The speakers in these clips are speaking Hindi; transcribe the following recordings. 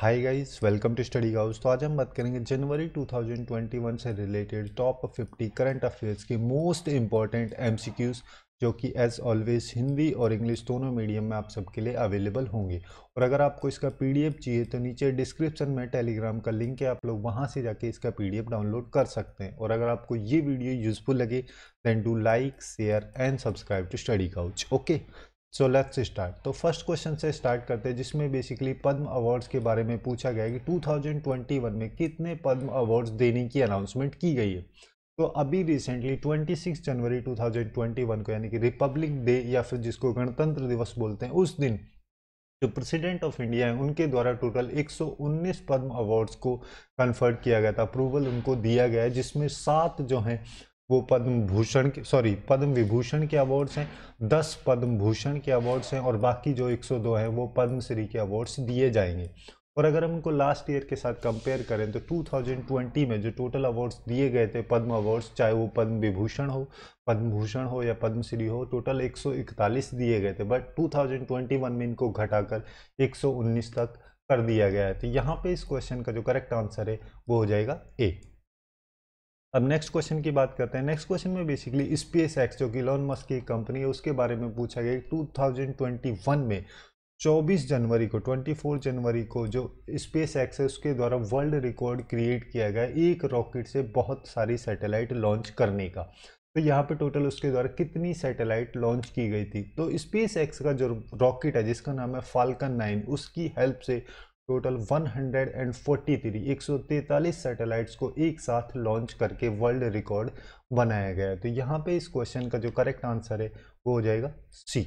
hi guys welcome to study house तो आज हम बात करेंगे जनवरी 2021 से रिलेटेड टॉप 50 करंट अफेयर्स के मोस्ट इम्पॉर्टेंट एमसीक्यूज जो कि एज ऑलवेज हिंदी और इंग्लिश दोनों मीडियम में आप सबके लिए अवेलेबल होंगे और अगर आपको इसका पीडीएफ चाहिए तो नीचे डिस्क्रिप्शन में टेलीग्राम का लिंक है आप लोग वहां से जाके इसका पीडीएफ डाउनलोड कर सकते हैं और अगर आपको ये वीडियो यूजफुल लगे then do like share and subscribe to study couch okay so let's start तो फर्स्ट क्वेश्चन से स्टार्ट करते हैं जिसमें बेसिकली पद्म अवार्ड्स के बारे में पूछा गया कि 2021 में कितने पद्म अवार्ड्स देने की अनाउंसमेंट की गई है तो अभी रिसेंटली 26 जनवरी 2021 को यानी कि रिपब्लिक डे या फिर जिसको गणतंत्र दिवस बोलते हैं उस दिन जो प्रेसिडेंट ऑफ इंडिया है उनके द्वारा टोटल 119 पद्म अवार्ड्स को कन्फर्ट किया गया था अप्रूवल उनको दिया गया है जिसमें सात जो हैं वो पद्म भूषण के सॉरी पद्म विभूषण के अवार्ड्स हैं दस पद्म भूषण के अवार्ड्स हैं और बाकी जो 102 हैं वो पद्मश्री के अवार्ड्स दिए जाएंगे और अगर हम उनको लास्ट ईयर के साथ कंपेयर करें तो 2020 में जो टोटल अवार्ड्स दिए गए थे पद्म अवार्ड्स चाहे वो पद्म विभूषण हो पद्म भूषण हो या पद्मश्री हो टोटल 141 दिए गए थे बट 2021 में इनको घटाकर 119 तक कर दिया गया है तो यहाँ पे इस क्वेश्चन का जो करेक्ट आंसर है वो हो जाएगा ए अब नेक्स्ट क्वेश्चन की बात करते हैं नेक्स्ट क्वेश्चन में बेसिकली स्पेस एक्स जो कि लॉन मस्क की कंपनी है उसके बारे में पूछा गया टू थाउजेंड ट्वेंटी वन में 24 जनवरी को 24 जनवरी को जो स्पेस एक्स है उसके द्वारा वर्ल्ड रिकॉर्ड क्रिएट किया गया एक रॉकेट से बहुत सारी सैटेलाइट लॉन्च करने का तो यहाँ पर टोटल उसके द्वारा कितनी सैटेलाइट लॉन्च की गई थी तो स्पेस एक्स का जो रॉकेट है जिसका नाम है फाल्कन नाइन उसकी हेल्प से टोटल 143 143 सैटेलाइट्स को एक साथ लॉन्च करके वर्ल्ड रिकॉर्ड बनाया गया तो यहाँ पे इस क्वेश्चन का जो करेक्ट आंसर है वो हो जाएगा सी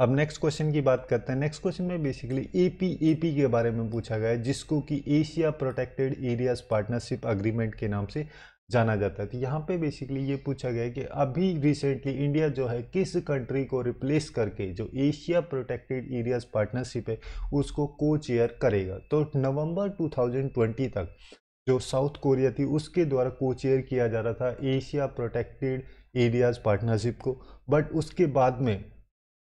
अब नेक्स्ट क्वेश्चन की बात करते हैं नेक्स्ट क्वेश्चन में बेसिकली एपी एपी के बारे में पूछा गया है जिसको कि Asia protected areas partnership agreement के नाम से जाना जाता है तो यहाँ पे बेसिकली ये पूछा गया कि अभी रिसेंटली इंडिया जो है किस कंट्री को रिप्लेस करके जो एशिया प्रोटेक्टेड एरियाज पार्टनरशिप है उसको को चेयर करेगा तो नवंबर 2020 तक जो साउथ कोरिया थी उसके द्वारा को चेयर किया जा रहा था एशिया प्रोटेक्टेड एरियाज पार्टनरशिप को बट उसके बाद में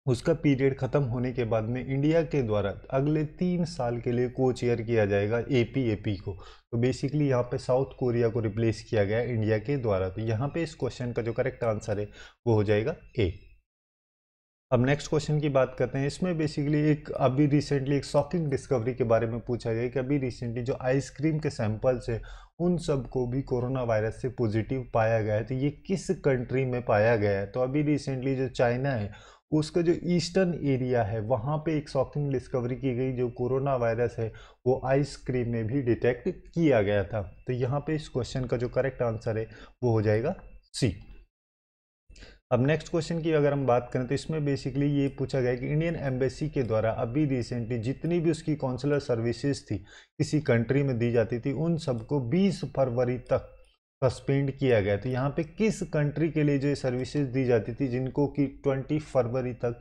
उसका पीरियड ख़त्म होने के बाद में इंडिया के द्वारा अगले तीन साल के लिए कोच चेयर किया जाएगा ए पी ए पी को तो बेसिकली यहाँ पे साउथ कोरिया को रिप्लेस किया गया इंडिया के द्वारा तो यहाँ पे इस क्वेश्चन का जो करेक्ट आंसर है वो हो जाएगा ए अब नेक्स्ट क्वेश्चन की बात करते हैं इसमें बेसिकली एक अभी रिसेंटली एक शॉकिंग डिस्कवरी के बारे में पूछा गया कि अभी रिसेंटली जो आइसक्रीम के सैंपल्स हैं उन सब को भी कोरोना वायरस से पॉजिटिव पाया गया है तो ये किस कंट्री में पाया गया है तो अभी रिसेंटली जो चाइना है उसका जो ईस्टर्न एरिया है वहाँ पे एक शॉकिंग डिस्कवरी की गई जो कोरोना वायरस है वो आइसक्रीम में भी डिटेक्ट किया गया था तो यहाँ पे इस क्वेश्चन का जो करेक्ट आंसर है वो हो जाएगा सी अब नेक्स्ट क्वेश्चन की अगर हम बात करें तो इसमें बेसिकली ये पूछा गया कि इंडियन एम्बेसी के द्वारा अभी रिसेंटली जितनी भी उसकी कौंसलर सर्विसेज थी किसी कंट्री में दी जाती थी उन सबको 20 फरवरी तक सस्पेंड किया गया तो यहाँ पे किस कंट्री के लिए जो सर्विसेज दी जाती थी जिनको कि ट्वेंटी फरवरी तक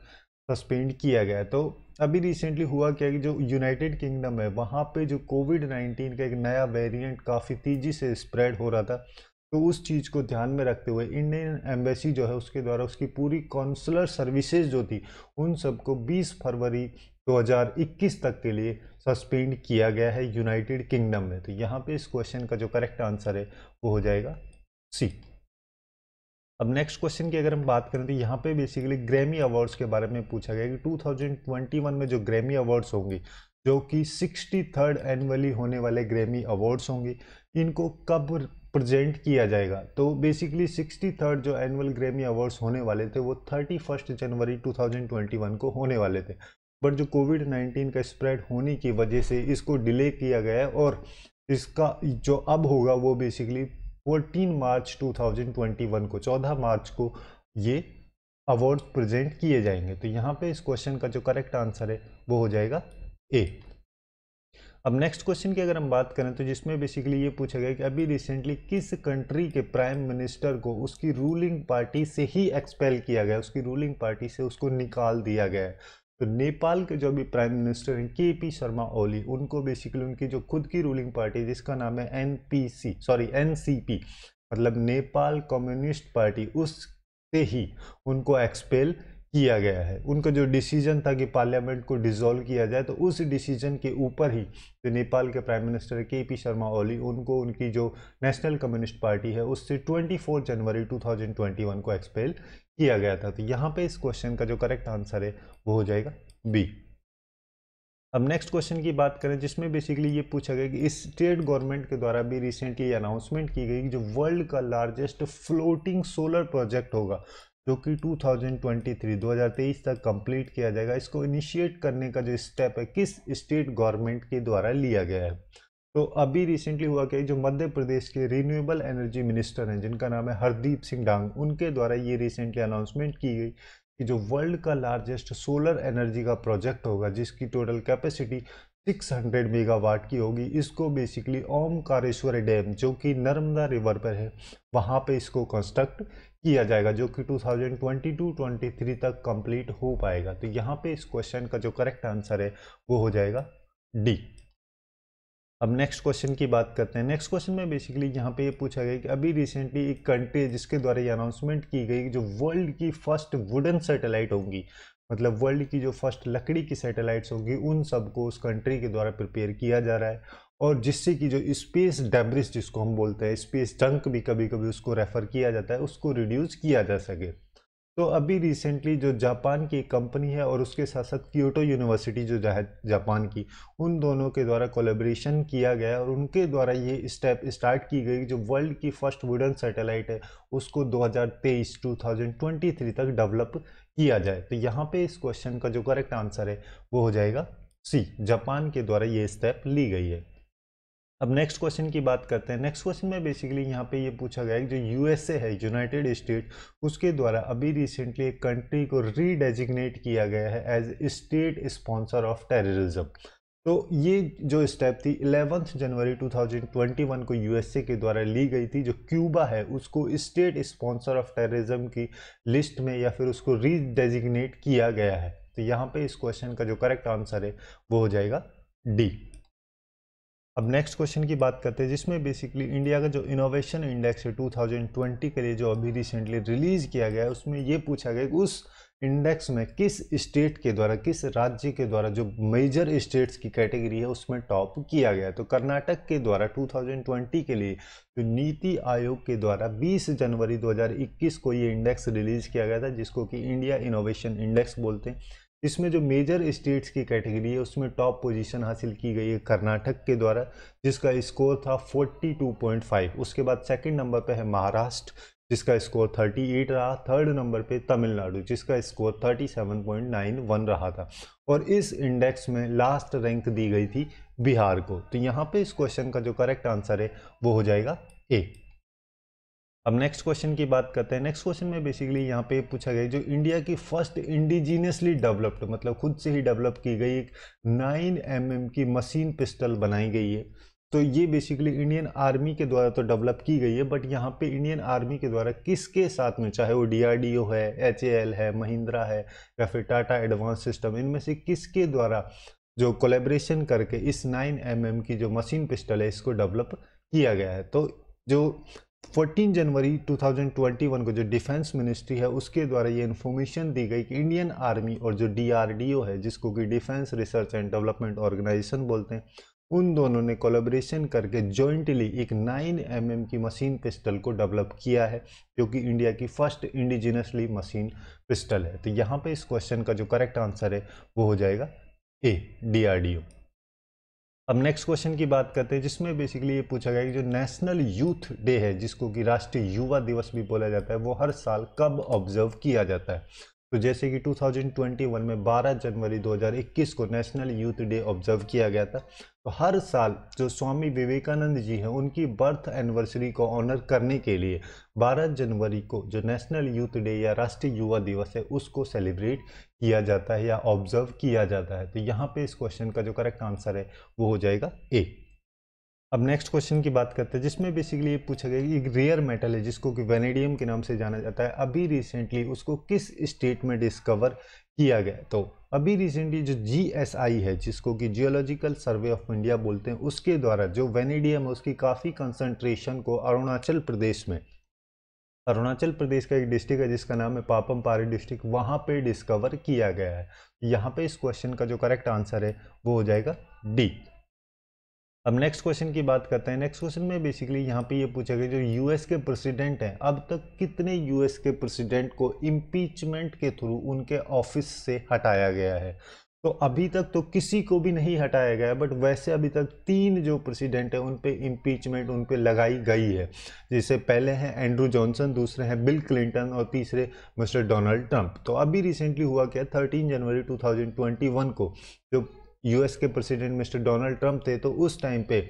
सस्पेंड किया गया तो अभी रिसेंटली हुआ क्या कि जो यूनाइटेड किंगडम है वहाँ पे जो कोविड नाइन्टीन का एक नया वेरिएंट काफ़ी तेज़ी से स्प्रेड हो रहा था तो उस चीज़ को ध्यान में रखते हुए इंडियन एम्बेसी जो है उसके द्वारा उसकी पूरी कौंसलर सर्विसेज जो थी उन सबको 20 फरवरी 2021 तक के लिए सस्पेंड किया गया है यूनाइटेड किंगडम में तो यहाँ पे इस क्वेश्चन का जो करेक्ट आंसर है वो हो जाएगा सी अब नेक्स्ट क्वेश्चन की अगर हम बात करें तो यहाँ पे बेसिकली ग्रैमी अवार्ड्स के बारे में पूछा गया कि 2021 में जो ग्रैमी अवार्ड्स होंगे जो कि सिक्सटी थर्ड एनुअली होने वाले ग्रैमी अवार्ड्स होंगे इनको कब प्रेजेंट किया जाएगा तो बेसिकली सिक्सटी थर्ड जो एनुअल ग्रेमी अवार्ड्स होने वाले थे वो थर्टी फर्स्ट जनवरी 2021 को होने वाले थे बट जो कोविड 19 का स्प्रेड होने की वजह से इसको डिले किया गया है और इसका जो अब होगा वो बेसिकली 14 मार्च 2021 को 14 मार्च को ये अवार्ड प्रेजेंट किए जाएंगे तो यहाँ पे इस क्वेश्चन का जो करेक्ट आंसर है वो हो जाएगा ए अब नेक्स्ट क्वेश्चन की अगर हम बात करें तो जिसमें बेसिकली ये पूछा गया कि अभी रिसेंटली किस कंट्री के प्राइम मिनिस्टर को उसकी रूलिंग पार्टी से ही एक्सपेल किया गया उसकी रूलिंग पार्टी से उसको निकाल दिया गया है तो नेपाल के जो अभी प्राइम मिनिस्टर हैं के पी शर्मा ओली उनको बेसिकली उनकी जो खुद की रूलिंग पार्टी जिसका नाम है एन सॉरी एन मतलब नेपाल कम्युनिस्ट पार्टी उससे ही उनको एक्सपेल किया गया है उनका जो डिसीजन था कि पार्लियामेंट को डिसॉल्व किया जाए तो उस डिसीजन के ऊपर ही जो नेपाल के प्राइम मिनिस्टर के पी शर्मा ओली उनको उनकी जो नेशनल कम्युनिस्ट पार्टी है उससे 24 जनवरी 2021 को एक्सपेल किया गया था तो यहाँ पे इस क्वेश्चन का जो करेक्ट आंसर है वो हो जाएगा बी अब नेक्स्ट क्वेश्चन की बात करें जिसमें बेसिकली ये पूछा गया कि स्टेट गवर्नमेंट के द्वारा भी रिसेंटली अनाउंसमेंट की गई कि जो वर्ल्ड का लार्जेस्ट फ्लोटिंग सोलर प्रोजेक्ट होगा जो कि 2023 2023 तक कंप्लीट किया जाएगा इसको इनिशिएट करने का जो स्टेप है किस स्टेट गवर्नमेंट के द्वारा लिया गया है तो अभी रिसेंटली हुआ कि जो मध्य प्रदेश के रिन्यूएबल एनर्जी मिनिस्टर हैं जिनका नाम है हरदीप सिंह डांग उनके द्वारा ये रिसेंटली अनाउंसमेंट की गई कि जो वर्ल्ड का लार्जेस्ट सोलर एनर्जी का प्रोजेक्ट होगा जिसकी टोटल कैपेसिटी 600 मेगावाट की होगी इसको बेसिकली ओमकारेश्वर डैम जो कि नर्मदा रिवर पर है वहाँ पे इसको कंस्ट्रक्ट किया जाएगा जो कि 2022-23 तक कंप्लीट हो पाएगा तो यहाँ पे इस क्वेश्चन का जो करेक्ट आंसर है वो हो जाएगा डी अब नेक्स्ट क्वेश्चन की बात करते हैं नेक्स्ट क्वेश्चन में बेसिकली यहाँ पे ये यह पूछा गया कि अभी रिसेंटली एक कंट्री है जिसके द्वारा ये अनाउंसमेंट की गई जो वर्ल्ड की फर्स्ट वुडन सैटेलाइट होंगी मतलब वर्ल्ड की जो फर्स्ट लकड़ी की सैटेलाइट्स होंगी उन सबको उस कंट्री के द्वारा प्रिपेयर किया जा रहा है और जिससे कि जो स्पेस डेब्रिस जिसको हम बोलते हैं स्पेस जंक भी कभी कभी उसको रेफ़र किया जाता है उसको रिड्यूस किया जा सके तो अभी रिसेंटली जो जापान की कंपनी है और उसके साथ साथ क्योटो यूनिवर्सिटी जो जापान की उन दोनों के द्वारा कोलेब्रेशन किया गया और उनके द्वारा ये स्टेप स्टार्ट की गई जो वर्ल्ड की फर्स्ट वुडन सैटेलाइट है उसको 2023 2023 तक डेवलप किया जाए तो यहाँ पे इस क्वेश्चन का जो करेक्ट आंसर है वो हो जाएगा सी जापान के द्वारा ये स्टेप ली गई है अब नेक्स्ट क्वेश्चन की बात करते हैं नेक्स्ट क्वेश्चन में बेसिकली यहाँ पे ये पूछा गया है जो यूएसए है यूनाइटेड स्टेट उसके द्वारा अभी रिसेंटली एक कंट्री को रीडेजिग्नेट किया गया है as state sponsor of terrorism तो ये जो स्टेप थी इलेवंथ जनवरी 2021 को यूएसए के द्वारा ली गई थी जो क्यूबा है उसको स्टेट स्पॉन्सर ऑफ टेररिज्म की लिस्ट में या फिर उसको रीडेजिग्नेट किया गया है तो यहाँ पे इस क्वेश्चन का जो करेक्ट आंसर है वो हो जाएगा डी अब नेक्स्ट क्वेश्चन की बात करते हैं जिसमें बेसिकली इंडिया का जो इनोवेशन इंडेक्स है 2020 के लिए जो अभी रिसेंटली रिलीज़ किया गया है उसमें ये पूछा गया कि उस इंडेक्स में किस स्टेट के द्वारा किस राज्य के द्वारा जो मेजर स्टेट्स की कैटेगरी है उसमें टॉप किया गया तो कर्नाटक के द्वारा 2020 के लिए जो नीति आयोग के द्वारा 20 जनवरी 2021 को ये इंडेक्स रिलीज़ किया गया था जिसको कि इंडिया इनोवेशन इंडेक्स बोलते हैं इसमें जो मेजर स्टेट्स की कैटेगरी है उसमें टॉप पोजीशन हासिल की गई है कर्नाटक के द्वारा जिसका स्कोर था 42.5 उसके बाद सेकंड नंबर पे है महाराष्ट्र जिसका स्कोर 38 रहा थर्ड नंबर पे तमिलनाडु जिसका स्कोर 37.91 रहा था और इस इंडेक्स में लास्ट रैंक दी गई थी बिहार को तो यहाँ पर इस क्वेश्चन का जो करेक्ट आंसर है वो हो जाएगा ए अब नेक्स्ट क्वेश्चन की बात करते हैं नेक्स्ट क्वेश्चन में बेसिकली यहाँ पे पूछा गया जो इंडिया की फर्स्ट इंडिजीनियसली डेवलप्ड मतलब खुद से ही डेवलप की गई एक नाइन एम mm की मशीन पिस्टल बनाई गई है तो ये बेसिकली इंडियन आर्मी के द्वारा तो डेवलप की गई है बट यहाँ पे इंडियन आर्मी के द्वारा किसके साथ में चाहे वो डी है एच है महिंद्रा है या फिर टाटा एडवांस सिस्टम इनमें से किसके द्वारा जो कोलेब्रेशन करके इस नाइन एम mm की जो मशीन पिस्टल है इसको डेवलप किया गया है तो जो 14 जनवरी 2021 को जो डिफेंस मिनिस्ट्री है उसके द्वारा ये इन्फॉर्मेशन दी गई कि इंडियन आर्मी और जो डीआरडीओ है जिसको कि defence research and development organisation बोलते हैं उन दोनों ने कोलेब्रेशन करके जॉइंटली एक 9 एम mm की मशीन पिस्टल को डेवलप किया है जो कि इंडिया की फर्स्ट इंडिजिनसली मशीन पिस्टल है तो यहाँ पर इस क्वेश्चन का जो करेक्ट आंसर है वो हो जाएगा ए डी अब नेक्स्ट क्वेश्चन की बात करते हैं जिसमें बेसिकली ये पूछा गया कि जो नेशनल यूथ डे है जिसको कि राष्ट्रीय युवा दिवस भी बोला जाता है वो हर साल कब ऑब्जर्व किया जाता है तो जैसे कि 2021 में 12 जनवरी 2021 को नेशनल यूथ डे ऑब्जर्व किया गया था तो हर साल जो स्वामी विवेकानंद जी हैं उनकी बर्थ एनिवर्सरी को ऑनर करने के लिए 12 जनवरी को जो नेशनल यूथ डे या राष्ट्रीय युवा दिवस है उसको सेलिब्रेट किया जाता है या ऑब्जर्व किया जाता है तो यहाँ पे इस क्वेश्चन का जो करेक्ट आंसर है वो हो जाएगा ए अब नेक्स्ट क्वेश्चन की बात करते हैं जिसमें बेसिकली ये पूछा गया कि एक रेयर मेटल है जिसको कि वेनेडियम के नाम से जाना जाता है अभी रिसेंटली उसको किस स्टेट में डिस्कवर किया गया तो अभी रिसेंटली जो जी है जिसको कि जियोलॉजिकल सर्वे ऑफ इंडिया बोलते हैं उसके द्वारा जो वेनेडियम है उसकी काफ़ी कंसनट्रेशन को अरुणाचल प्रदेश में अरुणाचल प्रदेश का एक डिस्ट्रिक्ट है जिसका नाम है पापम पारे डिस्ट्रिक्ट वहाँ पे डिस्कवर किया गया है यहाँ पे इस क्वेश्चन का जो करेक्ट आंसर है वो हो जाएगा डी अब नेक्स्ट क्वेश्चन की बात करते हैं नेक्स्ट क्वेश्चन में बेसिकली यहाँ पे ये पूछा गया जो यूएस के प्रेसिडेंट हैं अब तक कितने यूएस के प्रेसिडेंट को इम्पीचमेंट के थ्रू उनके ऑफिस से हटाया गया है तो अभी तक तो किसी को भी नहीं हटाया गया बट वैसे अभी तक तीन जो प्रेसिडेंट हैं उन पर इम्पीचमेंट उन पर लगाई गई है जैसे पहले हैं एंड्रू जॉनसन दूसरे हैं बिल क्लिंटन और तीसरे मिस्टर डोनाल्ड ट्रंप तो अभी रिसेंटली हुआ क्या थर्टीन जनवरी 2021 को जो यूएस के प्रेसिडेंट मिस्टर डोनाल्ड ट्रंप थे तो उस टाइम पे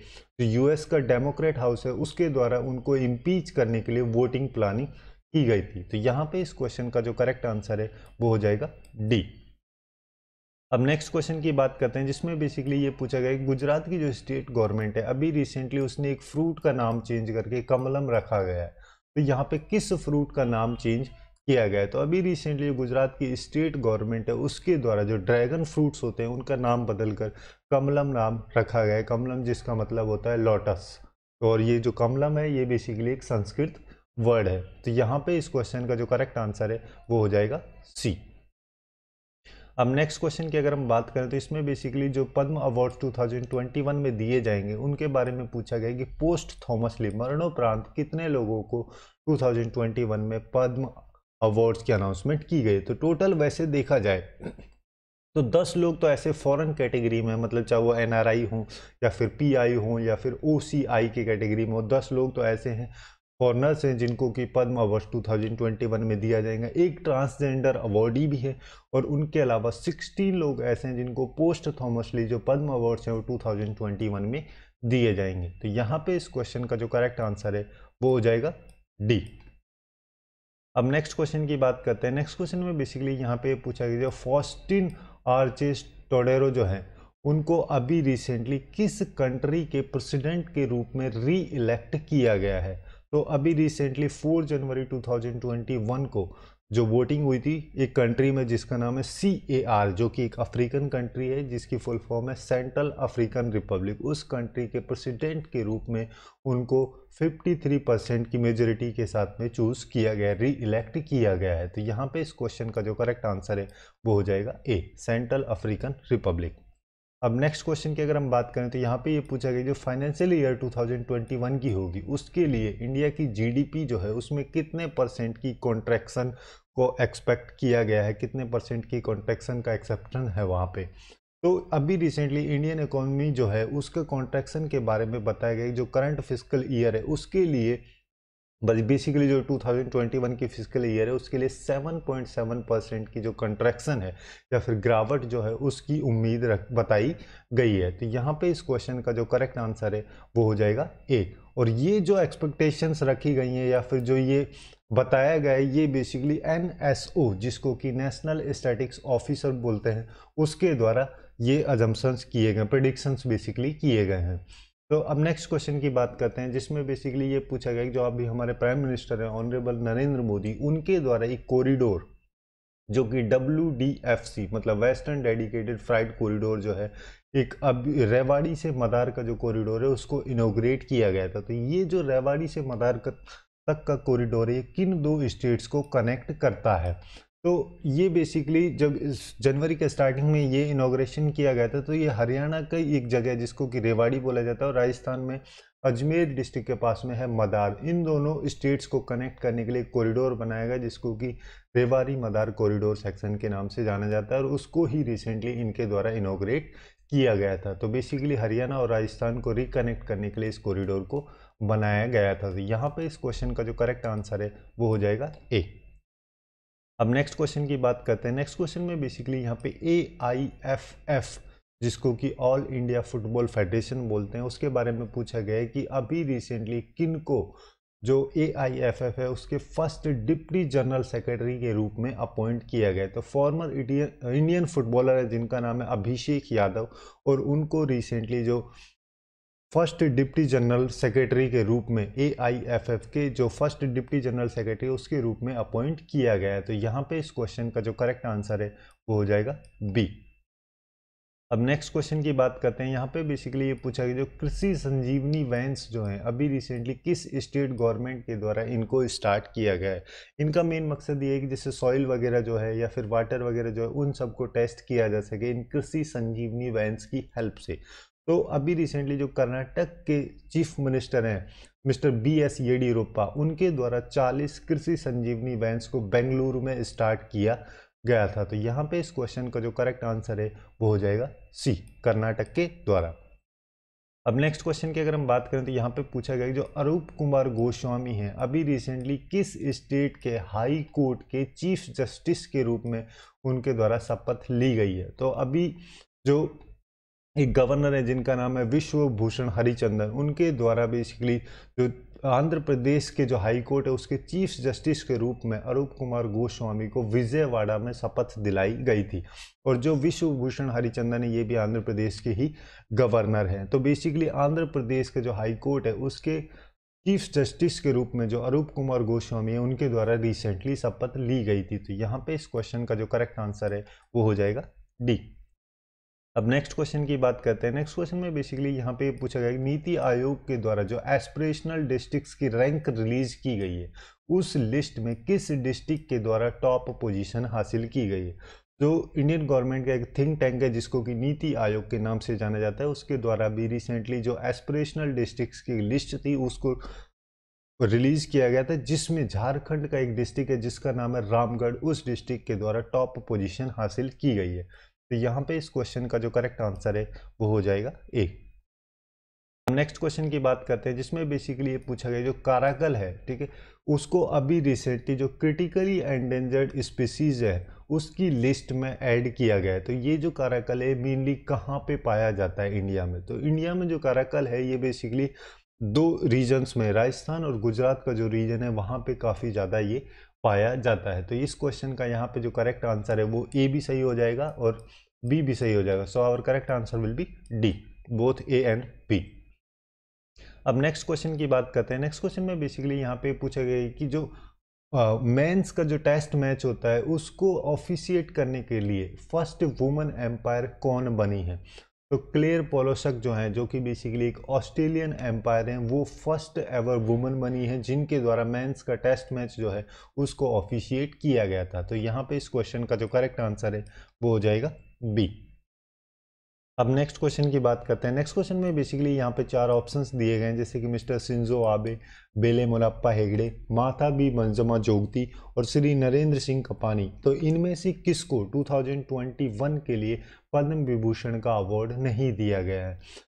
जो यूएस का डेमोक्रेट हाउस है उसके द्वारा उनको इम्पीच करने के लिए वोटिंग प्लानिंग की गई थी तो यहाँ पे इस क्वेश्चन का जो करेक्ट आंसर है वो हो जाएगा डी अब नेक्स्ट क्वेश्चन की बात करते हैं जिसमें बेसिकली ये पूछा गया कि गुजरात की जो स्टेट गवर्नमेंट है अभी रिसेंटली उसने एक फ्रूट का नाम चेंज करके कमलम रखा गया है तो यहाँ पे किस फ्रूट का नाम चेंज किया गया है तो अभी रिसेंटली गुजरात की स्टेट गवर्नमेंट है उसके द्वारा जो ड्रैगन फ्रूट्स होते हैं उनका नाम बदल कर कमलम नाम रखा गया है कमलम जिसका मतलब होता है लोटस और ये जो कमलम है ये बेसिकली एक संस्कृत वर्ड है तो यहाँ पे इस क्वेश्चन का जो करेक्ट आंसर है वो हो जाएगा सी अब नेक्स्ट क्वेश्चन की अगर हम बात करें तो इसमें बेसिकली जो पद्म अवार्ड्स 2021 में दिए जाएंगे उनके बारे में पूछा गया कि पोस्ट थॉमस ली मरणोपरांत कितने लोगों को 2021 में पद्म अवार्ड्स की अनाउंसमेंट की गई तो टोटल वैसे देखा जाए तो 10 लोग तो ऐसे फॉरेन कैटेगरी में मतलब चाहे वो एन आर या फिर पी आई या फिर आई के कैटेगरी में हो दस लोग तो ऐसे हैं फॉरनर्स हैं जिनको कि पद्म अवार्ड वन में दिया जाएगा एक ट्रांसजेंडर अवार्डी भी है और उनके अलावा 16 लोग ऐसे हैं जिनको पोस्ट थॉमसली जो पद्म अवार्ड्स हैं वो 2021 में दिए जाएंगे तो यहाँ पे इस क्वेश्चन का जो करेक्ट आंसर है वो हो जाएगा डी अब नेक्स्ट क्वेश्चन की बात करते हैं नेक्स्ट क्वेश्चन में बेसिकली यहाँ पे पूछा गया फॉस्टिन आर्चिस टोडेरो जो है उनको अभी रिसेंटली किस कंट्री के प्रेसिडेंट के रूप में री इलेक्ट किया गया है तो अभी रिसेंटली 4 जनवरी 2021 को जो वोटिंग हुई थी एक कंट्री में जिसका नाम है सी ए आर जो कि एक अफ्रीकन कंट्री है जिसकी फुल फॉर्म है सेंट्रल अफ्रीकन रिपब्लिक उस कंट्री के प्रेसिडेंट के रूप में उनको 53 परसेंट की मेजोरिटी के साथ में चूज़ किया गया री इलेक्ट किया गया है तो यहाँ पे इस क्वेश्चन का जो करेक्ट आंसर है वो हो जाएगा ए सेंट्रल अफ्रीकन रिपब्लिक अब नेक्स्ट क्वेश्चन की अगर हम बात करें तो यहाँ पे ये पूछा गया जो फाइनेंशियल ईयर 2021 की होगी उसके लिए इंडिया की जीडीपी जो है उसमें कितने परसेंट की कॉन्ट्रैक्शन को एक्सपेक्ट किया गया है कितने परसेंट की कॉन्ट्रैक्शन का एक्सेप्शन है वहाँ पे तो अभी रिसेंटली इंडियन इकोनॉमी जो है उसके कॉन्ट्रैक्शन के बारे में बताया गया जो करंट फिजिकल ईयर है उसके लिए बस बेसिकली जो 2021 की फिजिकल ईयर है उसके लिए 7.7 परसेंट की जो कंट्रैक्शन है या फिर गिरावट जो है उसकी उम्मीद रख बताई गई है तो यहाँ पे इस क्वेश्चन का जो करेक्ट आंसर है वो हो जाएगा ए और ये जो एक्सपेक्टेशंस रखी गई हैं या फिर जो ये बताया गया है ये बेसिकली एन जिसको कि नेशनल स्टैटिक्स ऑफिसर बोलते हैं उसके द्वारा ये अजम्पन्स किए गए प्रडिक्शंस बेसिकली किए गए हैं तो अब नेक्स्ट क्वेश्चन की बात करते हैं जिसमें बेसिकली ये पूछा गया कि जो अभी हमारे प्राइम मिनिस्टर हैं ऑनरेबल नरेंद्र मोदी उनके द्वारा एक कॉरिडोर जो कि डब्ल्यू डी एफ सी मतलब वेस्टर्न डेडिकेटेड फ्राइड कॉरिडोर जो है एक अब रेवाड़ी से मदार का जो कॉरिडोर है उसको इनोग्रेट किया गया था तो ये जो रेवाड़ी से मदार का तक का कॉरिडोर है किन दो स्टेट्स को कनेक्ट करता है तो ये बेसिकली जब जनवरी के स्टार्टिंग में ये इनाग्रेशन किया गया था तो ये हरियाणा का एक जगह है जिसको कि रेवाड़ी बोला जाता है और राजस्थान में अजमेर डिस्ट्रिक्ट के पास में है मदार इन दोनों स्टेट्स को कनेक्ट करने के लिए कॉरिडोर बनाया गया जिसको कि रेवाड़ी मदार कॉरिडोर सेक्शन के नाम से जाना जाता है और उसको ही रिसेंटली इनके द्वारा इनोग्रेट किया गया था तो बेसिकली हरियाणा और राजस्थान को रिकनेक्ट करने के लिए इस कॉरिडोर को बनाया गया था तो यहाँ पर इस क्वेश्चन का जो करेक्ट आंसर है वो हो जाएगा ए अब नेक्स्ट क्वेश्चन की बात करते हैं नेक्स्ट क्वेश्चन में बेसिकली यहाँ पे ए आई एफ एफ जिसको कि ऑल इंडिया फुटबॉल फेडरेशन बोलते हैं उसके बारे में पूछा गया है कि अभी रिसेंटली किन को जो ए आई एफ एफ है उसके फर्स्ट डिप्टी जनरल सेक्रेटरी के रूप में अपॉइंट किया गया तो फॉर्मर इंडियन फुटबॉलर है जिनका नाम है अभिषेक यादव और उनको रिसेंटली जो फर्स्ट डिप्टी जनरल सेक्रेटरी के रूप में ए आई एफ एफ के जो फर्स्ट डिप्टी जनरल सेक्रेटरी उसके रूप में अपॉइंट किया गया है तो यहाँ पे इस क्वेश्चन का जो करेक्ट आंसर है वो हो जाएगा बी अब नेक्स्ट क्वेश्चन की बात करते हैं यहाँ पे बेसिकली ये पूछा गया जो कृषि संजीवनी वैंस जो हैं अभी रिसेंटली किस स्टेट गवर्नमेंट के द्वारा इनको स्टार्ट किया गया है इनका मेन मकसद ये है कि जैसे सॉइल वगैरह जो है या फिर वाटर वगैरह जो है उन सबको टेस्ट किया जा सके इन कृषि संजीवनी वैंस की हेल्प से तो अभी रिसेंटली जो कर्नाटक के चीफ मिनिस्टर हैं मिस्टर बी एस येडियुरप्पा उनके द्वारा 40 कृषि संजीवनी वैंस को बेंगलुरु में स्टार्ट किया गया था तो यहाँ पे इस क्वेश्चन का जो करेक्ट आंसर है वो हो जाएगा सी कर्नाटक के द्वारा अब नेक्स्ट क्वेश्चन की अगर हम बात करें तो यहाँ पे पूछा गया कि जो अरूप कुमार गोस्वामी हैं अभी रिसेंटली किस स्टेट के हाई कोर्ट के चीफ जस्टिस के रूप में उनके द्वारा शपथ ली गई है तो अभी जो एक गवर्नर है जिनका नाम है विश्वभूषण हरिचंदन उनके द्वारा बेसिकली जो आंध्र प्रदेश के जो हाई कोर्ट है उसके चीफ जस्टिस के रूप में अरूप कुमार गोस्वामी को विजयवाड़ा में शपथ दिलाई गई थी और जो विश्वभूषण हरिचंदन है ये भी आंध्र प्रदेश के ही गवर्नर हैं तो बेसिकली आंध्र प्रदेश के जो हाई कोर्ट है उसके चीफ जस्टिस के रूप में जो अरूप कुमार गोस्वामी है उनके द्वारा रिसेंटली शपथ ली गई थी तो यहाँ पर इस क्वेश्चन का जो करेक्ट आंसर है वो हो जाएगा डी अब नेक्स्ट क्वेश्चन की बात करते हैं नेक्स्ट क्वेश्चन में बेसिकली यहाँ पे पूछा गया कि नीति आयोग के द्वारा जो एस्पिरेशनल डिस्ट्रिक्ट्स की रैंक रिलीज की गई है उस लिस्ट में किस डिस्ट्रिक्ट के द्वारा टॉप पोजीशन हासिल की गई है जो इंडियन गवर्नमेंट का एक थिंक टैंक है जिसको कि नीति आयोग के नाम से जाना जाता है उसके द्वारा भी रिसेंटली जो एस्पिरेशनल डिस्ट्रिक्ट की लिस्ट थी उसको रिलीज किया गया था जिसमें झारखंड का एक डिस्ट्रिक्ट है जिसका नाम है रामगढ़ उस डिस्ट्रिक्ट के द्वारा टॉप पोजीशन हासिल की गई है तो यहाँ पे इस क्वेश्चन का जो करेक्ट आंसर है वो हो जाएगा ए नेक्स्ट क्वेश्चन की बात करते हैं जिसमें बेसिकली ये पूछा गया जो काराकल है ठीक है उसको अभी रिसेंटली जो क्रिटिकली एंडेंजर्ड स्पीसीज है उसकी लिस्ट में ऐड किया गया है तो ये जो काराकल है मेनली कहाँ पे पाया जाता है इंडिया में तो इंडिया में जो काराकल है ये बेसिकली दो रीजन्स में राजस्थान और गुजरात का जो रीजन है वहाँ पे काफ़ी ज़्यादा ये पाया जाता है तो इस क्वेश्चन का यहाँ पे जो करेक्ट आंसर है वो ए भी सही हो जाएगा और बी भी सही हो जाएगा so our correct answer will be D both A and B अब नेक्स्ट क्वेश्चन की बात करते हैं नेक्स्ट क्वेश्चन में बेसिकली यहाँ पे पूछा गया कि जो मेंस uh, का जो टेस्ट मैच होता है उसको ऑफिशिएट करने के लिए फर्स्ट वुमेन एम्पायर कौन बनी है तो क्लेयर पोलोसक जो हैं जो कि बेसिकली एक ऑस्ट्रेलियन एम्पायर हैं वो फर्स्ट एवर वुमन बनी है जिनके द्वारा मेंस का टेस्ट मैच जो है उसको ऑफिशिएट किया गया था तो यहाँ पे इस क्वेश्चन का जो करेक्ट आंसर है वो हो जाएगा बी अब नेक्स्ट क्वेश्चन की बात करते हैं नेक्स्ट क्वेश्चन में बेसिकली यहाँ पे चार ऑप्शंस दिए गए हैं जैसे कि मिस्टर सिंजो आबे बेले मुलाप्पा हेगड़े माथा बी मंजमा जोगती और श्री नरेंद्र सिंह कपानी तो इनमें से किसको 2021 के लिए पद्म विभूषण का अवार्ड नहीं दिया गया है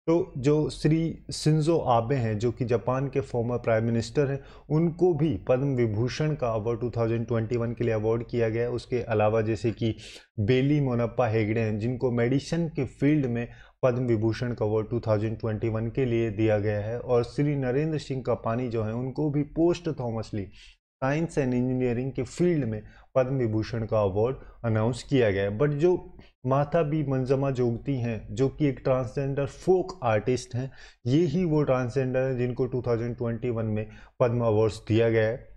तो जो श्री सिंजो आबे हैं जो कि जापान के फॉर्मर प्राइम मिनिस्टर हैं उनको भी पद्म विभूषण का अवार्ड 2021 के लिए अवार्ड किया गया है उसके अलावा जैसे कि बेली मोनप्पा हेगड़े हैं जिनको मेडिसिन के फील्ड में पद्म विभूषण का अवार्ड 2021 के लिए दिया गया है और श्री नरेंद्र सिंह कपानी जो हैं उनको भी posthumously science and engineering के फील्ड में पद्म विभूषण का अवार्ड अनाउंस किया गया है बट जो माता भी मंजमा जोगती हैं जो कि एक ट्रांसजेंडर फोक आर्टिस्ट हैं ये ही वो ट्रांसजेंडर हैं जिनको 2021 में पद्म अवार्ड्स दिया गया है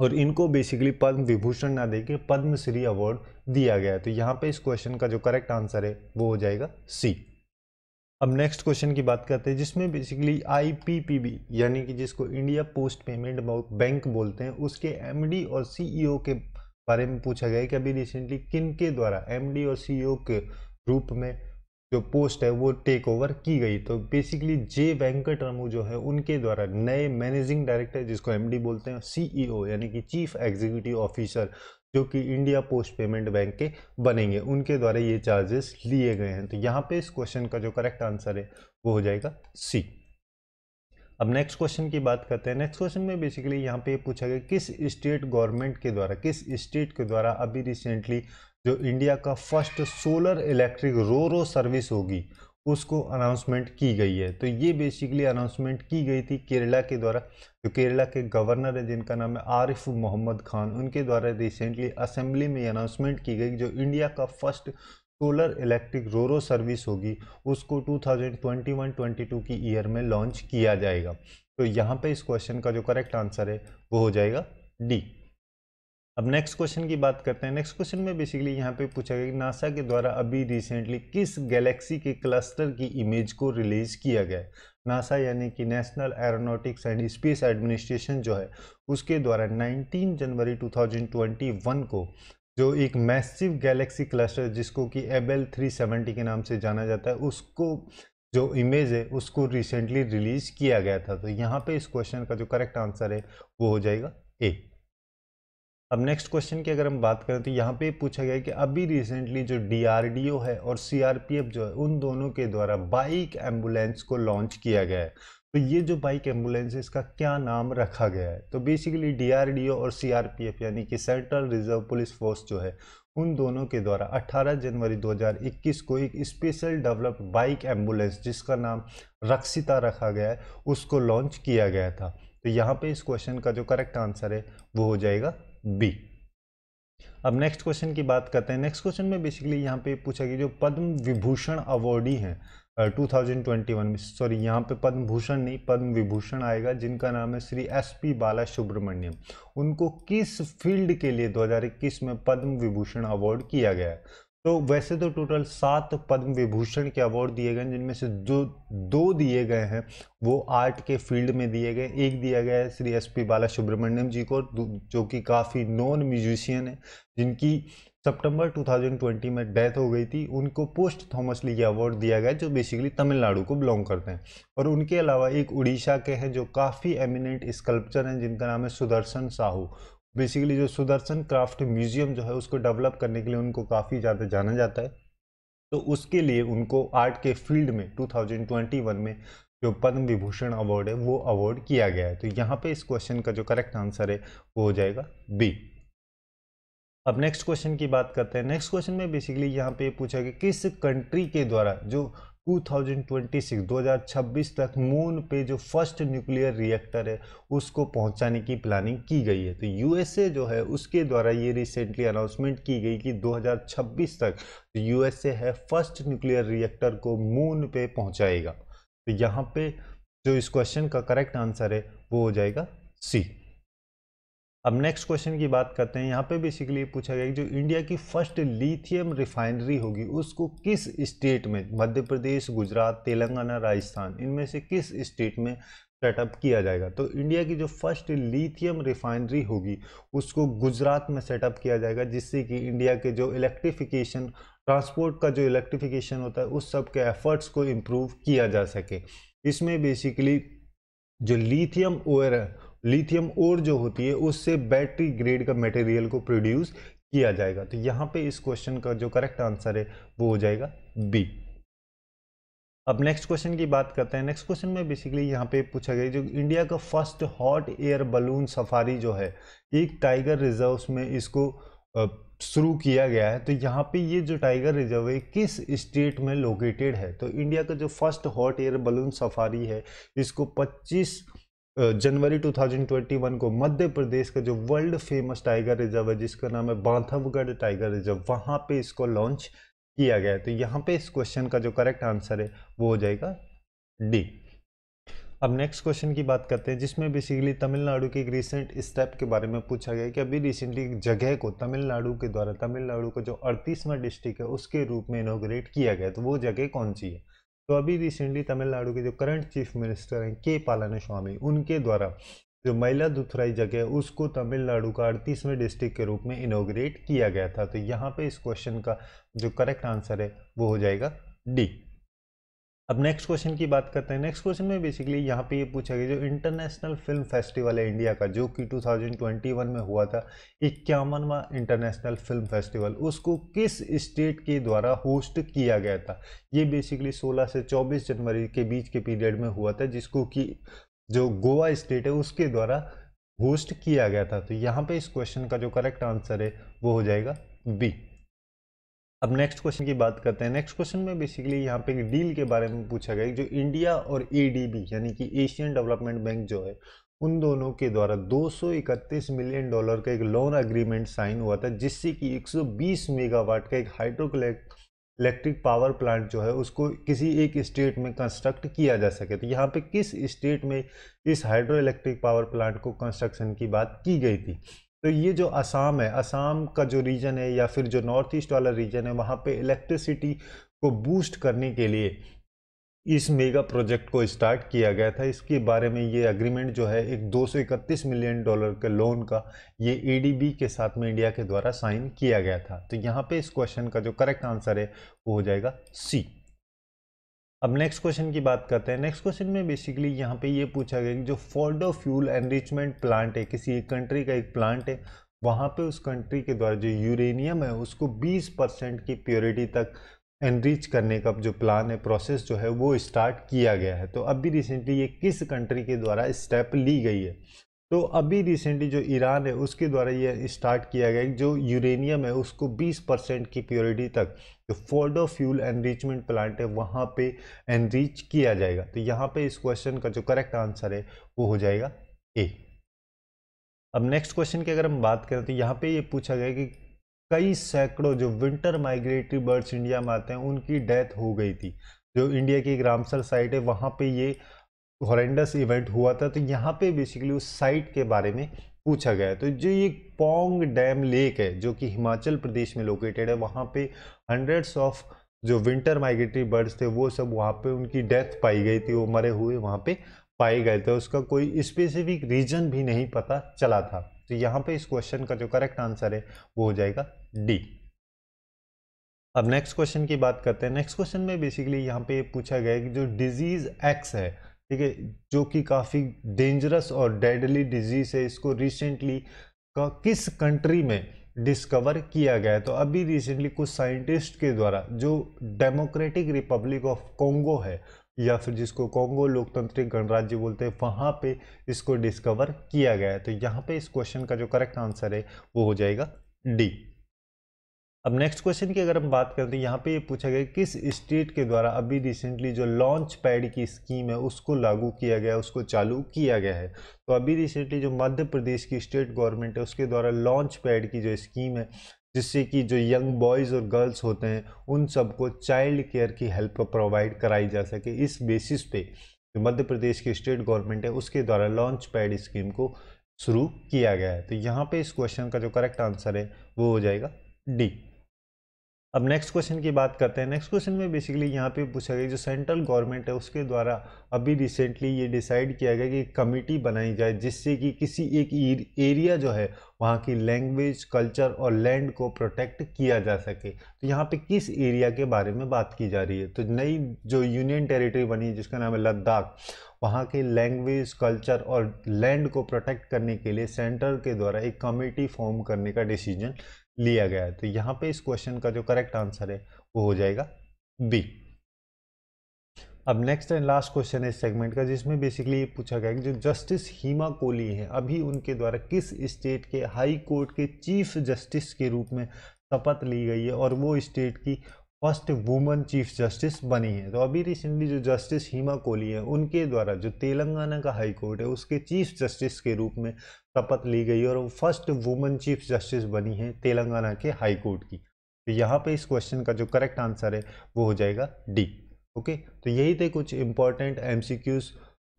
और इनको बेसिकली पद्म विभूषण ना देके पद्मश्री अवार्ड दिया गया है तो यहाँ पे इस क्वेश्चन का जो करेक्ट आंसर है वो हो जाएगा सी अब नेक्स्ट क्वेश्चन की बात करते हैं जिसमें बेसिकली आईपीपीबी यानी कि जिसको इंडिया पोस्ट पेमेंट बैंक बोलते हैं उसके एमडी और सीईओ e के बारे में पूछा गया कि अभी रिसेंटली किन के द्वारा एमडी और सीईओ e के रूप में जो पोस्ट है वो टेक ओवर की गई तो बेसिकली जे वेंकट रामू जो है उनके द्वारा नए मैनेजिंग डायरेक्टर जिसको एमडी बोलते हैं सीईओ e यानी कि चीफ एग्जीक्यूटिव ऑफिसर जो कि इंडिया पोस्ट पेमेंट बैंक के बनेंगे उनके द्वारा ये चार्जेस लिए गए हैं तो यहाँ पे इस क्वेश्चन का जो करेक्ट आंसर है वो हो जाएगा सी अब नेक्स्ट क्वेश्चन की बात करते हैं नेक्स्ट क्वेश्चन में बेसिकली यहाँ पे पूछा गया किस स्टेट गवर्नमेंट के द्वारा किस स्टेट के द्वारा अभी रिसेंटली जो इंडिया का first solar electric ro ro service होगी उसको अनाउंसमेंट की गई है तो ये बेसिकली अनाउंसमेंट की गई थी केरला के द्वारा जो केरला के गवर्नर है जिनका नाम है आरिफ मोहम्मद खान उनके द्वारा रिसेंटली असेंबली में अनाउंसमेंट की गई जो इंडिया का first solar electric ro ro service होगी उसको 2021-22 की ईयर में लॉन्च किया जाएगा तो यहाँ पे इस क्वेश्चन का जो करेक्ट आंसर है वो हो जाएगा डी अब नेक्स्ट क्वेश्चन की बात करते हैं नेक्स्ट क्वेश्चन में बेसिकली यहाँ पे पूछा गया कि नासा के द्वारा अभी रिसेंटली किस गैलेक्सी के क्लस्टर की इमेज को रिलीज किया गया है नासा यानी कि national aeronautics and space administration जो है उसके द्वारा 19 जनवरी 2021 को जो एक मैसिव गैलेक्सी क्लस्टर जिसको कि थ्री 370 के नाम से जाना जाता है उसको जो इमेज है उसको रिसेंटली रिलीज किया गया था तो यहाँ पे इस क्वेश्चन का जो करेक्ट आंसर है वो हो जाएगा ए अब नेक्स्ट क्वेश्चन की अगर हम बात करें तो यहाँ पे पूछा गया कि अभी रिसेंटली जो डी है और सी जो है उन दोनों के द्वारा बाइक एम्बुलेंस को लॉन्च किया गया है तो ये जो बाइक एम्बुलेंस है इसका क्या नाम रखा गया है तो बेसिकली डीआरडीओ और सीआरपीएफ यानी कि सेंट्रल रिजर्व पुलिस फोर्स जो है उन दोनों के द्वारा 18 जनवरी 2021 को एक स्पेशल डेवलप्ड बाइक एम्बुलेंस जिसका नाम रक्षिता रखा गया है उसको लॉन्च किया गया था तो यहाँ पे इस क्वेश्चन का जो करेक्ट आंसर है वो हो जाएगा बी अब नेक्स्ट क्वेश्चन की बात करते हैं नेक्स्ट क्वेश्चन में बेसिकली यहाँ पे पूछा गया जो पद्म विभूषण अवॉर्डी हैं 2021 में सॉरी यहाँ पे पद्म भूषण नहीं पद्म विभूषण आएगा जिनका नाम है Shri S P Balasubrahmanyam उनको किस फील्ड के लिए 2021 में पद्म विभूषण अवार्ड किया गया है तो वैसे तो टोटल सात पद्म विभूषण के अवार्ड दिए गए जिनमें से जो दो दिए गए हैं वो आर्ट के फील्ड में दिए गए एक दिया गया है Shri S P Balasubrahmanyam ji को जो कि काफ़ी नॉन म्यूजिशियन है जिनकी सितंबर 2020 में डेथ हो गई थी उनको पोस्ट थॉमस ली अवार्ड दिया गया जो बेसिकली तमिलनाडु को बिलोंग करते हैं और उनके अलावा एक उड़ीसा के हैं जो काफ़ी एमिनेंट स्कल्पचर हैं जिनका नाम है सुदर्शन साहू बेसिकली जो सुदर्शन क्राफ्ट म्यूजियम जो है उसको डेवलप करने के लिए उनको काफ़ी ज़्यादा जाना जाता है तो उसके लिए उनको आर्ट के फील्ड में 2021 में जो पद्म विभूषण अवार्ड है वो अवार्ड किया गया है तो यहाँ पे इस क्वेश्चन का जो करेक्ट आंसर है वो हो जाएगा बी अब नेक्स्ट क्वेश्चन की बात करते हैं नेक्स्ट क्वेश्चन में बेसिकली यहाँ पे पूछा कि किस कंट्री के द्वारा जो 2026 2026 तक मून पे जो फर्स्ट न्यूक्लियर रिएक्टर है उसको पहुंचाने की प्लानिंग की गई है तो यूएसए जो है उसके द्वारा ये रिसेंटली अनाउंसमेंट की गई कि 2026 तक यूएसए है फर्स्ट न्यूक्लियर रिएक्टर को मून पे पहुंचाएगा तो यहाँ पे जो इस क्वेश्चन का करेक्ट आंसर है वो हो जाएगा सी अब नेक्स्ट क्वेश्चन की बात करते हैं यहाँ पे बेसिकली पूछा गया कि जो इंडिया की फर्स्ट लिथियम रिफाइनरी होगी उसको किस स्टेट में मध्य प्रदेश गुजरात तेलंगाना राजस्थान इनमें से किस स्टेट में सेटअप किया जाएगा तो इंडिया की जो फर्स्ट लिथियम रिफाइनरी होगी उसको गुजरात में सेटअप किया जाएगा जिससे कि इंडिया के जो इलेक्ट्रिफिकेशन ट्रांसपोर्ट का जो इलेक्ट्रिफिकेशन होता है उस सब के एफर्ट्स को इम्प्रूव किया जा सके इसमें बेसिकली जो लिथियम ओयर है लिथियम और जो होती है उससे बैटरी ग्रेड का मटेरियल को प्रोड्यूस किया जाएगा तो यहाँ पे इस क्वेश्चन का जो करेक्ट आंसर है वो हो जाएगा बी अब नेक्स्ट क्वेश्चन की बात करते हैं नेक्स्ट क्वेश्चन में बेसिकली यहाँ पे पूछा गया जो इंडिया का first hot air balloon safari जो है एक टाइगर रिजर्व में इसको शुरू किया गया है तो यहाँ पे ये जो टाइगर रिजर्व है किस स्टेट में लोकेटेड है तो इंडिया का जो first hot air balloon safari है इसको पच्चीस जनवरी 2021 को मध्य प्रदेश का जो वर्ल्ड फेमस टाइगर रिजर्व है जिसका नाम है बांधवगढ़ टाइगर रिजर्व वहाँ पे इसको लॉन्च किया गया है तो यहाँ पे इस क्वेश्चन का जो करेक्ट आंसर है वो हो जाएगा डी अब नेक्स्ट क्वेश्चन की बात करते हैं जिसमें बेसिकली तमिलनाडु के एक रिसेंट स्टेप के बारे में पूछा गया कि अभी रिसेंटली एक जगह को तमिलनाडु के द्वारा तमिलनाडु का जो अड़तीसवां डिस्ट्रिक्ट है उसके रूप में इनोग्रेट किया गया तो वो जगह कौन सी है तो अभी रिसेंटली तमिलनाडु के जो करंट चीफ मिनिस्टर हैं के पालानस्वामी उनके द्वारा जो महिला दुथराई जगह है उसको तमिलनाडु का अड़तीसवें डिस्ट्रिक्ट के रूप में इनोग्रेट किया गया था तो यहाँ पे इस क्वेश्चन का जो करेक्ट आंसर है वो हो जाएगा डी अब नेक्स्ट क्वेश्चन की बात करते हैं नेक्स्ट क्वेश्चन में बेसिकली यहाँ पे ये पूछा गया जो इंटरनेशनल फिल्म फेस्टिवल है इंडिया का जो कि 2021 में हुआ था इक्यावनवा इंटरनेशनल फिल्म फेस्टिवल उसको किस स्टेट के द्वारा होस्ट किया गया था ये बेसिकली 16 से 24 जनवरी के बीच के पीरियड में हुआ था जिसको कि जो गोवा स्टेट है उसके द्वारा होस्ट किया गया था तो यहाँ पर इस क्वेश्चन का जो करेक्ट आंसर है वो हो जाएगा बी अब नेक्स्ट क्वेश्चन की बात करते हैं नेक्स्ट क्वेश्चन में बेसिकली यहाँ पे एक डील के बारे में पूछा गया जो इंडिया और एडीबी यानी कि एशियन डेवलपमेंट बैंक जो है उन दोनों के द्वारा 231 मिलियन डॉलर का एक लोन अग्रीमेंट साइन हुआ था जिससे कि 120 मेगावाट का एक हाइड्रो इलेक्ट्रिक पावर प्लांट जो है उसको किसी एक स्टेट में कंस्ट्रक्ट किया जा सके तो यहाँ पे किस स्टेट में इस हाइड्रो इलेक्ट्रिक पावर प्लांट को कंस्ट्रक्शन की बात की गई थी तो ये जो असम है असम का जो रीजन है या फिर जो नॉर्थ ईस्ट वाला रीजन है वहाँ पे इलेक्ट्रिसिटी को बूस्ट करने के लिए इस मेगा प्रोजेक्ट को स्टार्ट किया गया था इसके बारे में ये एग्रीमेंट जो है एक 231 मिलियन डॉलर के लोन का ये एडीबी के साथ में इंडिया के द्वारा साइन किया गया था तो यहाँ पे इस क्वेश्चन का जो करेक्ट आंसर है वो हो जाएगा सी अब नेक्स्ट क्वेश्चन की बात करते हैं नेक्स्ट क्वेश्चन में बेसिकली यहाँ पे ये पूछा गया कि जो फोल्डो फ्यूल एनरिचमेंट प्लांट है किसी एक कंट्री का एक प्लांट है वहाँ पे उस कंट्री के द्वारा जो यूरेनियम है उसको 20 परसेंट की प्योरिटी तक एनरीच करने का जो प्लान है प्रोसेस जो है वो स्टार्ट किया गया है तो अब भी रिसेंटली ये किस कंट्री के द्वारा स्टेप ली गई है तो अभी रिसेंटली जो ईरान है उसके द्वारा ये स्टार्ट किया गया जो यूरेनियम है उसको 20 परसेंट की प्योरिटी तक जो फोल्डो फ्यूल एनरिचमेंट प्लांट है वहाँ पे एनरीच किया जाएगा तो यहाँ पे इस क्वेश्चन का जो करेक्ट आंसर है वो हो जाएगा ए अब नेक्स्ट क्वेश्चन की अगर हम बात करें तो यहाँ पे ये पूछा गया कि कई सैकड़ों जो विंटर माइग्रेटरी बर्ड्स इंडिया में आते हैं उनकी डेथ हो गई थी जो इंडिया की एक रामसर साइट है वहाँ पर ये हॉरेंडस इवेंट हुआ था तो यहाँ पे बेसिकली उस साइट के बारे में पूछा गया तो जो ये पोंग डैम लेक है जो कि हिमाचल प्रदेश में लोकेटेड है वहाँ पे हंड्रेड्स ऑफ जो विंटर माइग्रेटरी बर्ड्स थे वो सब वहाँ पे उनकी डेथ पाई गई थी वो मरे हुए वहाँ पे पाए गए थे उसका कोई स्पेसिफिक रीजन भी नहीं पता चला था तो यहाँ पे इस क्वेश्चन का जो करेक्ट आंसर है वो हो जाएगा डी अब नेक्स्ट क्वेश्चन की बात करते हैं नेक्स्ट क्वेश्चन में बेसिकली यहाँ पे पूछा गया है कि जो डिजीज एक्स है ठीक है जो कि काफ़ी डेंजरस और डेडली डिजीज़ है इसको रिसेंटली किस कंट्री में डिस्कवर किया गया है तो अभी रिसेंटली कुछ साइंटिस्ट के द्वारा जो डेमोक्रेटिक रिपब्लिक ऑफ कॉन्गो है या फिर जिसको कॉन्गो लोकतांत्रिक गणराज्य बोलते हैं वहाँ पे इसको डिस्कवर किया गया है तो यहाँ पे इस क्वेश्चन का जो करेक्ट आंसर है वो हो जाएगा डी अब नेक्स्ट क्वेश्चन की अगर हम बात करते हैं तो यहाँ पे ये पूछा गया किस स्टेट के द्वारा अभी रिसेंटली जो लॉन्च पैड की स्कीम है उसको लागू किया गया है उसको चालू किया गया है तो अभी रिसेंटली जो मध्य प्रदेश की स्टेट गवर्नमेंट है उसके द्वारा लॉन्च पैड की जो स्कीम है जिससे कि जो यंग बॉयज़ और गर्ल्स होते हैं उन सबको चाइल्ड केयर की हेल्प प्रोवाइड कराई जा सके इस बेसिस पे जो मध्य प्रदेश की स्टेट गवर्नमेंट है उसके द्वारा लॉन्च पैड स्कीम को शुरू किया गया है तो यहाँ पे इस क्वेश्चन का जो करेक्ट आंसर है वो हो जाएगा डी अब नेक्स्ट क्वेश्चन की बात करते हैं नेक्स्ट क्वेश्चन में बेसिकली यहाँ पे पूछा गया जो सेंट्रल गवर्नमेंट है उसके द्वारा अभी रिसेंटली ये डिसाइड किया गया कि कमेटी बनाई जाए जिससे कि किसी एक एरिया जो है वहाँ की लैंग्वेज कल्चर और लैंड को प्रोटेक्ट किया जा सके तो यहाँ पे किस एरिया के बारे में बात की जा रही है तो नई जो यूनियन टेरिटरी बनी जिसका नाम है लद्दाख वहाँ के लैंग्वेज कल्चर और लैंड को प्रोटेक्ट करने के लिए सेंटर के द्वारा एक कमेटी फॉर्म करने का डिसीजन लिया गया है तो यहाँ पर इस क्वेश्चन का जो करेक्ट आंसर है वो हो जाएगा बी अब नेक्स्ट एंड लास्ट क्वेश्चन है इस सेगमेंट का जिसमें बेसिकली पूछा गया कि जो जस्टिस हीमा कोहली हैं अभी उनके द्वारा किस स्टेट के हाई कोर्ट के चीफ जस्टिस के रूप में शपथ ली गई है और वो स्टेट की फर्स्ट वुमन चीफ जस्टिस बनी है तो अभी रिसेंटली जो जस्टिस हीमा कोहली है उनके द्वारा जो तेलंगाना का हाई कोर्ट है उसके चीफ जस्टिस के रूप में शपथ ली गई और वो फर्स्ट वुमन चीफ जस्टिस बनी है तेलंगाना के हाई कोर्ट की तो यहाँ पे इस क्वेश्चन का जो करेक्ट आंसर है वो हो जाएगा डी ओके तो यही थे कुछ इंपॉर्टेंट एम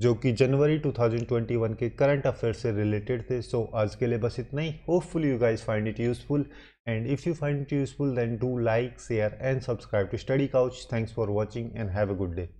जो कि जनवरी 2021 के करंट अफेयर से रिलेटेड थे सो so, आज के लिए बस इतना ही hopeful you guys find it useful and if you find it useful then do like share and subscribe to study couch thanks for watching and have a good day